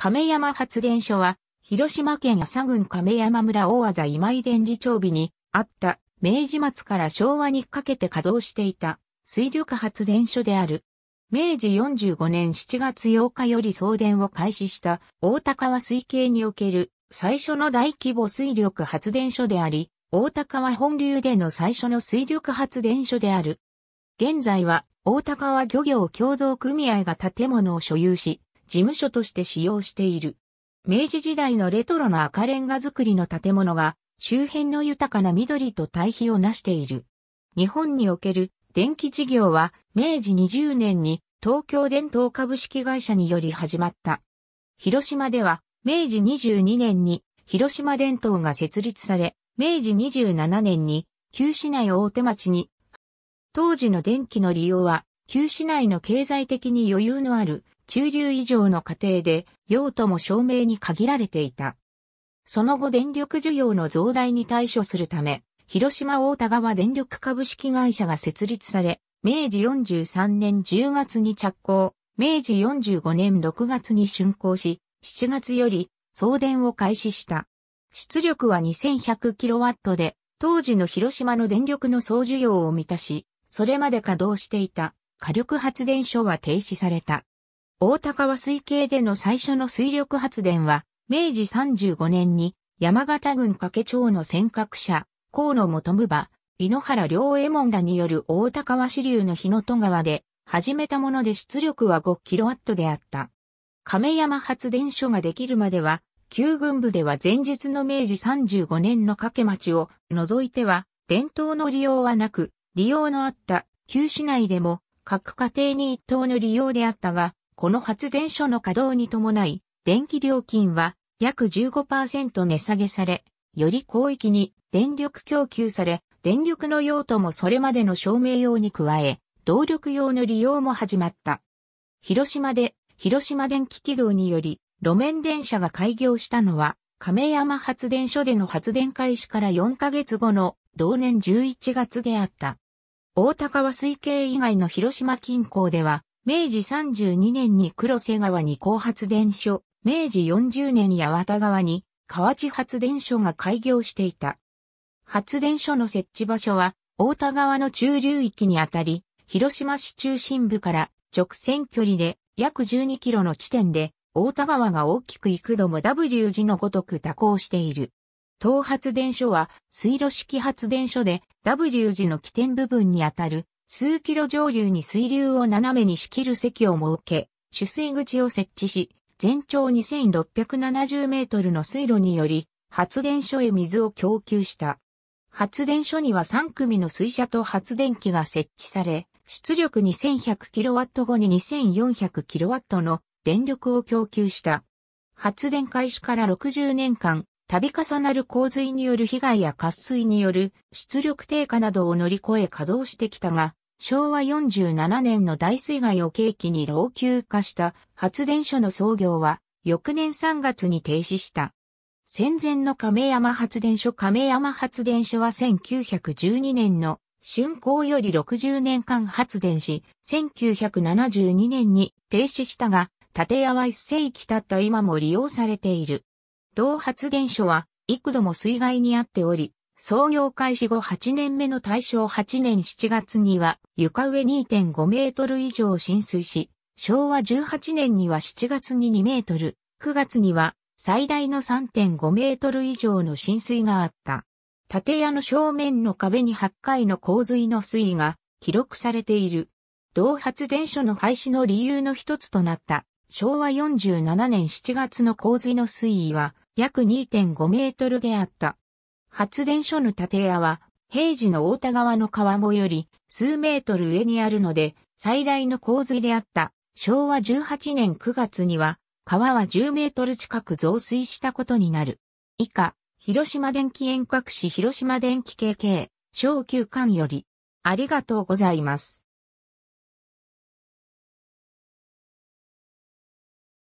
亀山発電所は、広島県朝佐郡亀山村大技今井電磁調備にあった明治末から昭和にかけて稼働していた水力発電所である。明治45年7月8日より送電を開始した大高は水系における最初の大規模水力発電所であり、大高は本流での最初の水力発電所である。現在は大高は漁業協同組合が建物を所有し、事務所として使用している。明治時代のレトロな赤レンガ造りの建物が周辺の豊かな緑と対比をなしている。日本における電気事業は明治20年に東京電灯株式会社により始まった。広島では明治22年に広島電灯が設立され、明治27年に旧市内大手町に当時の電気の利用は旧市内の経済的に余裕のある中流以上の家庭で用途も照明に限られていた。その後電力需要の増大に対処するため、広島大田川電力株式会社が設立され、明治43年10月に着工、明治45年6月に竣工し、7月より送電を開始した。出力は 2100kW で、当時の広島の電力の総需要を満たし、それまで稼働していた火力発電所は停止された。大高は水系での最初の水力発電は、明治35年に山形郡掛町の尖閣者、河野元武場、井ノ原良右衛門らによる大高和支流の日野戸川で始めたもので出力は 5kW であった。亀山発電所ができるまでは、旧軍部では前日の明治35年の掛町を除いては、伝統の利用はなく、利用のあった旧市内でも各家庭に一等の利用であったが、この発電所の稼働に伴い、電気料金は約15%値下げされ、より広域に電力供給され、電力の用途もそれまでの照明用に加え、動力用の利用も始まった。広島で、広島電気軌道により、路面電車が開業したのは、亀山発電所での発電開始から4ヶ月後の同年11月であった。大高は水系以外の広島近郊では、明治32年に黒瀬川に高発電所、明治40年に八幡川に河内発電所が開業していた。発電所の設置場所は、大田川の中流域にあたり、広島市中心部から直線距離で約12キロの地点で、大田川が大きく幾度も W 字のごとく蛇行している。東発電所は水路式発電所で W 字の起点部分にあたる数キロ上流に水流を斜めに仕切る席を設け、取水口を設置し、全長2670メートルの水路により、発電所へ水を供給した。発電所には3組の水車と発電機が設置され、出力2 1 0 0ット後に2 4 0 0ットの電力を供給した。発電開始から60年間、度重なる洪水による被害や渇水による出力低下などを乗り越え稼働してきたが、昭和47年の大水害を契機に老朽化した発電所の操業は翌年3月に停止した。戦前の亀山発電所亀山発電所は1912年の竣工より60年間発電し、1972年に停止したが、建屋は一世紀経った今も利用されている。同発電所は幾度も水害にあっており、創業開始後8年目の大正8年7月には床上2.5メートル以上浸水し、昭和18年には7月に2メートル、9月には最大の3.5メートル以上の浸水があった。建屋の正面の壁に8回の洪水の水位が記録されている。同発電所の廃止の理由の一つとなった昭和47年7月の洪水の水位は約2.5メートルであった。発電所の建屋は、平時の大田川の川もより数メートル上にあるので、最大の洪水であった昭和18年9月には、川は10メートル近く増水したことになる。以下、広島電気遠隔市広島電気 KK、小休館より、ありがとうございます。